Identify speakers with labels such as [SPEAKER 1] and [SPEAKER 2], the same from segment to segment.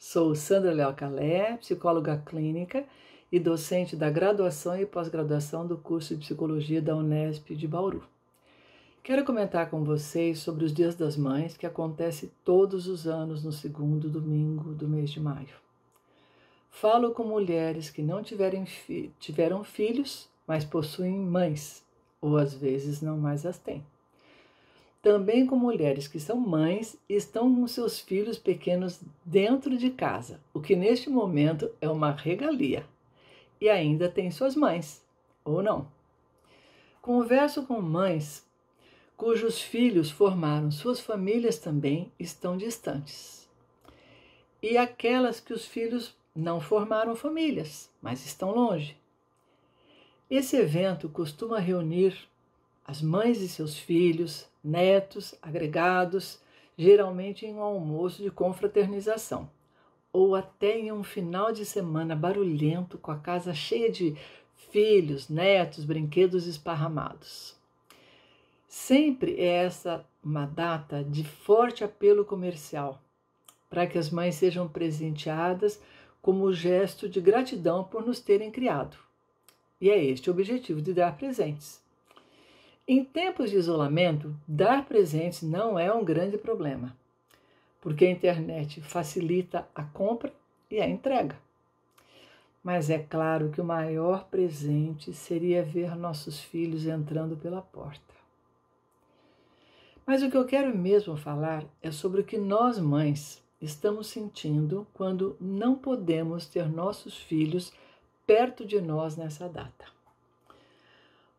[SPEAKER 1] Sou Sandra Leal Calé, psicóloga clínica e docente da graduação e pós-graduação do curso de Psicologia da Unesp de Bauru. Quero comentar com vocês sobre os Dias das Mães, que acontece todos os anos no segundo domingo do mês de maio. Falo com mulheres que não fi tiveram filhos, mas possuem mães, ou às vezes não mais as têm também com mulheres que são mães e estão com seus filhos pequenos dentro de casa, o que neste momento é uma regalia. E ainda tem suas mães, ou não. Converso com mães cujos filhos formaram suas famílias também estão distantes. E aquelas que os filhos não formaram famílias, mas estão longe. Esse evento costuma reunir as mães e seus filhos, netos, agregados, geralmente em um almoço de confraternização, ou até em um final de semana barulhento com a casa cheia de filhos, netos, brinquedos esparramados. Sempre é essa uma data de forte apelo comercial, para que as mães sejam presenteadas como gesto de gratidão por nos terem criado. E é este o objetivo de dar presentes. Em tempos de isolamento, dar presentes não é um grande problema, porque a internet facilita a compra e a entrega. Mas é claro que o maior presente seria ver nossos filhos entrando pela porta. Mas o que eu quero mesmo falar é sobre o que nós mães estamos sentindo quando não podemos ter nossos filhos perto de nós nessa data.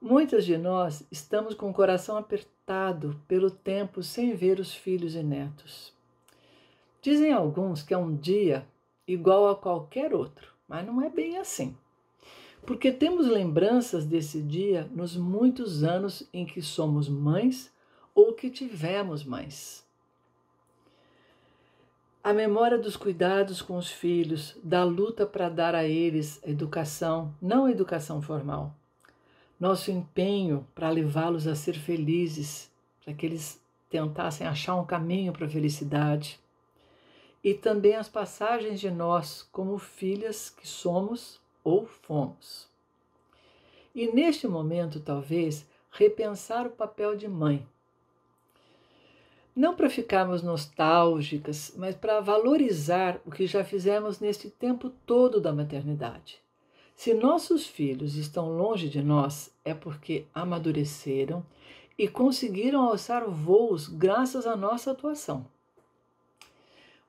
[SPEAKER 1] Muitas de nós estamos com o coração apertado pelo tempo sem ver os filhos e netos. Dizem alguns que é um dia igual a qualquer outro, mas não é bem assim. Porque temos lembranças desse dia nos muitos anos em que somos mães ou que tivemos mães. A memória dos cuidados com os filhos, da luta para dar a eles educação, não educação formal, nosso empenho para levá-los a ser felizes, para que eles tentassem achar um caminho para a felicidade. E também as passagens de nós como filhas que somos ou fomos. E neste momento, talvez, repensar o papel de mãe. Não para ficarmos nostálgicas, mas para valorizar o que já fizemos neste tempo todo da maternidade se nossos filhos estão longe de nós, é porque amadureceram e conseguiram alçar voos graças à nossa atuação.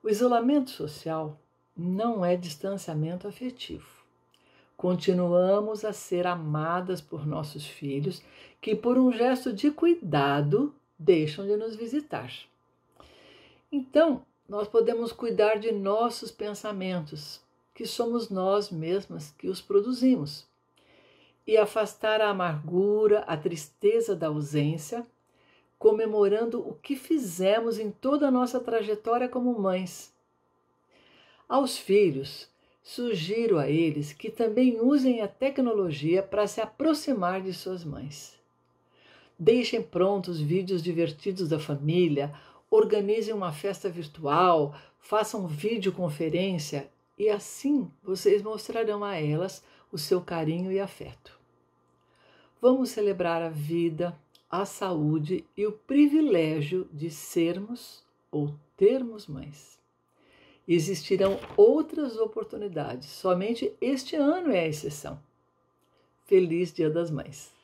[SPEAKER 1] O isolamento social não é distanciamento afetivo. Continuamos a ser amadas por nossos filhos, que, por um gesto de cuidado, deixam de nos visitar. Então, nós podemos cuidar de nossos pensamentos, que somos nós mesmas que os produzimos, e afastar a amargura, a tristeza da ausência, comemorando o que fizemos em toda a nossa trajetória como mães. Aos filhos, sugiro a eles que também usem a tecnologia para se aproximar de suas mães. Deixem prontos vídeos divertidos da família, organizem uma festa virtual, façam videoconferência e assim vocês mostrarão a elas o seu carinho e afeto. Vamos celebrar a vida, a saúde e o privilégio de sermos ou termos mães. Existirão outras oportunidades, somente este ano é a exceção. Feliz Dia das Mães!